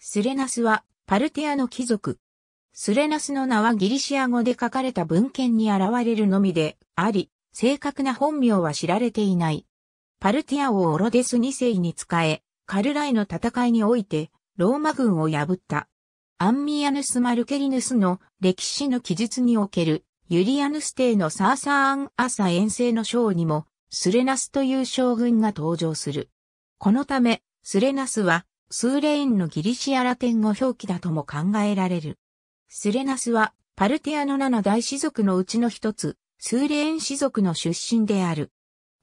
スレナスは、パルティアの貴族。スレナスの名はギリシア語で書かれた文献に現れるのみで、あり、正確な本名は知られていない。パルティアをオロデス2世に仕え、カルライの戦いにおいて、ローマ軍を破った。アンミアヌス・マルケリヌスの歴史の記述における、ユリアヌス帝のサーサーアン・アサ遠征の章にも、スレナスという将軍が登場する。このため、スレナスは、スーレーンのギリシアラテン語表記だとも考えられる。スレナスは、パルティアの大氏族のうちの一つ、スーレーン氏族の出身である。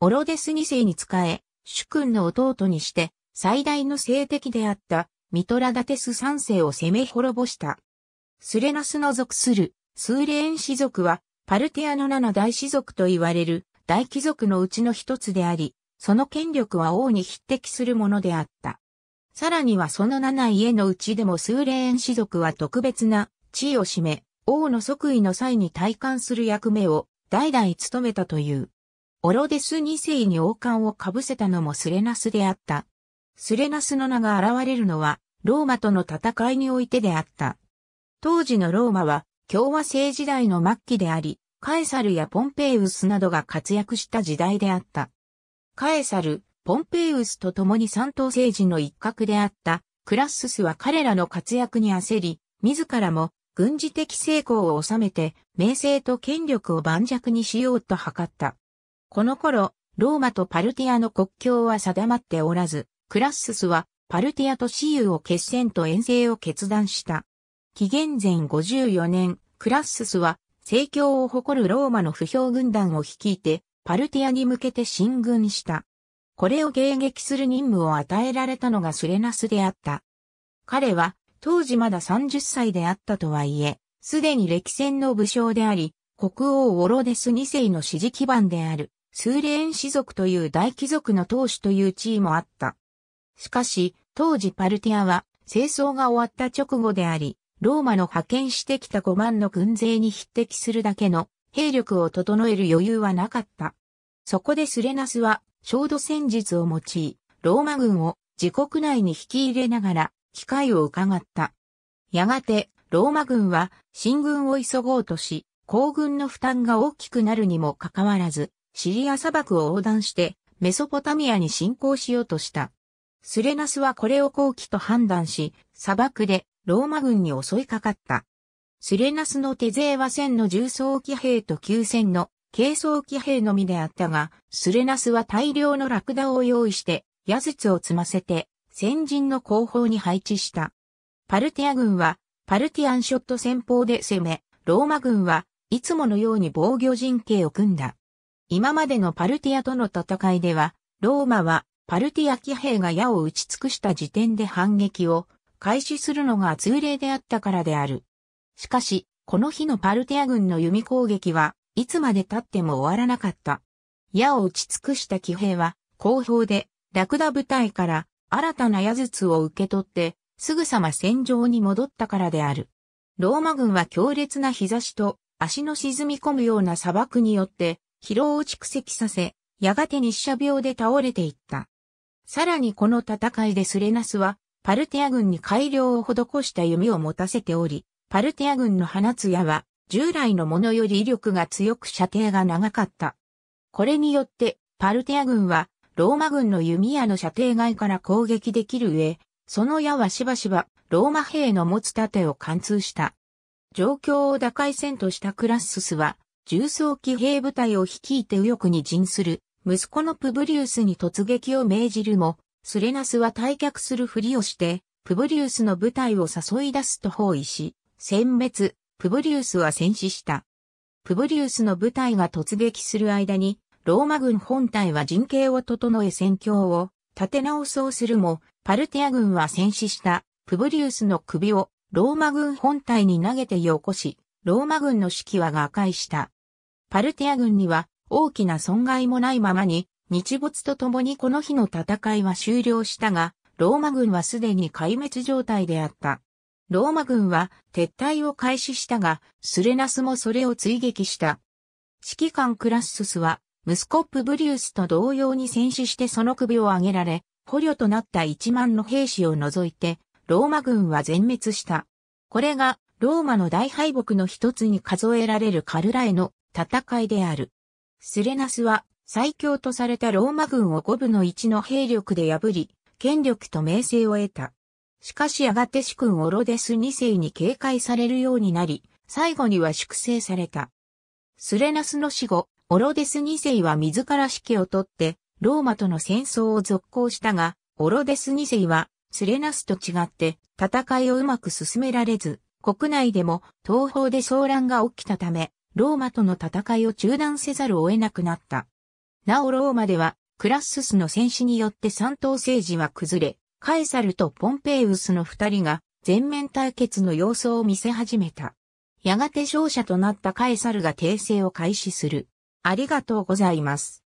オロデス二世に仕え、主君の弟にして、最大の政敵であった、ミトラダテス三世を攻め滅ぼした。スレナスの属する、スーレーン氏族は、パルティアの大氏族と言われる、大貴族のうちの一つであり、その権力は王に匹敵するものであった。さらにはその七家のうちでも数霊園士族は特別な地位を占め、王の即位の際に体感する役目を代々務めたという。オロデス2世に王冠をかぶせたのもスレナスであった。スレナスの名が現れるのは、ローマとの戦いにおいてであった。当時のローマは、共和制時代の末期であり、カエサルやポンペイウスなどが活躍した時代であった。カエサル、ポンペイウスと共に三党政治の一角であったクラッススは彼らの活躍に焦り、自らも軍事的成功を収めて、名声と権力を盤石にしようと図った。この頃、ローマとパルティアの国境は定まっておらず、クラッススはパルティアとーユを決戦と遠征を決断した。紀元前54年、クラッススは政教を誇るローマの不評軍団を率いて、パルティアに向けて進軍した。これを迎撃する任務を与えられたのがスレナスであった。彼は、当時まだ30歳であったとはいえ、すでに歴戦の武将であり、国王ウォロデス2世の支持基盤である、スーレーン氏族という大貴族の当主という地位もあった。しかし、当時パルティアは、清掃が終わった直後であり、ローマの派遣してきた5万の軍勢に匹敵するだけの兵力を整える余裕はなかった。そこでスレナスは焦土戦術を用い、ローマ軍を自国内に引き入れながら、機会を伺った。やがて、ローマ軍は進軍を急ごうとし、行軍の負担が大きくなるにもかかわらず、シリア砂漠を横断してメソポタミアに侵攻しようとした。スレナスはこれを後期と判断し、砂漠でローマ軍に襲いかかった。スレナスの手勢は1000の重装騎兵と9000の軽装騎兵のみであったが、スレナスは大量のラクダを用意して、矢筒を積ませて、先陣の後方に配置した。パルティア軍は、パルティアンショット戦法で攻め、ローマ軍はいつものように防御陣形を組んだ。今までのパルティアとの戦いでは、ローマはパルティア騎兵が矢を打ち尽くした時点で反撃を開始するのが通例であったからである。しかし、この日のパルティア軍の弓攻撃は、いつまで経っても終わらなかった。矢を打ち尽くした騎兵は、後方で、ラクダ部隊から新たな矢術を受け取って、すぐさま戦場に戻ったからである。ローマ軍は強烈な日差しと足の沈み込むような砂漠によって疲労を蓄積させ、やがて日射病で倒れていった。さらにこの戦いでスレナスは、パルテア軍に改良を施した弓を持たせており、パルテア軍の放つ矢は、従来のものより威力が強く射程が長かった。これによって、パルテア軍は、ローマ軍の弓矢の射程外から攻撃できる上、その矢はしばしば、ローマ兵の持つ盾を貫通した。状況を打開戦としたクラッススは、重装騎兵部隊を率いて右翼に陣する、息子のプブリウスに突撃を命じるも、スレナスは退却するふりをして、プブリウスの部隊を誘い出すと包囲し、殲滅、プブリウスは戦死した。プブリウスの部隊が突撃する間に、ローマ軍本体は陣形を整え戦況を立て直そうするも、パルティア軍は戦死したプブリウスの首をローマ軍本体に投げてよこし、ローマ軍の指揮は瓦解した。パルティア軍には大きな損害もないままに、日没とともにこの日の戦いは終了したが、ローマ軍はすでに壊滅状態であった。ローマ軍は撤退を開始したが、スレナスもそれを追撃した。指揮官クラッススは、息子プブリウスと同様に戦死してその首を挙げられ、捕虜となった1万の兵士を除いて、ローマ軍は全滅した。これが、ローマの大敗北の一つに数えられるカルラへの戦いである。スレナスは、最強とされたローマ軍を5分の1の兵力で破り、権力と名声を得た。しかしやがて主君オロデス2世に警戒されるようになり、最後には粛清された。スレナスの死後、オロデス2世は自ら指揮を取って、ローマとの戦争を続行したが、オロデス2世は、スレナスと違って、戦いをうまく進められず、国内でも東方で騒乱が起きたため、ローマとの戦いを中断せざるを得なくなった。なおローマでは、クラッススの戦死によって三党政治は崩れ、カエサルとポンペイウスの二人が全面対決の様相を見せ始めた。やがて勝者となったカエサルが訂正を開始する。ありがとうございます。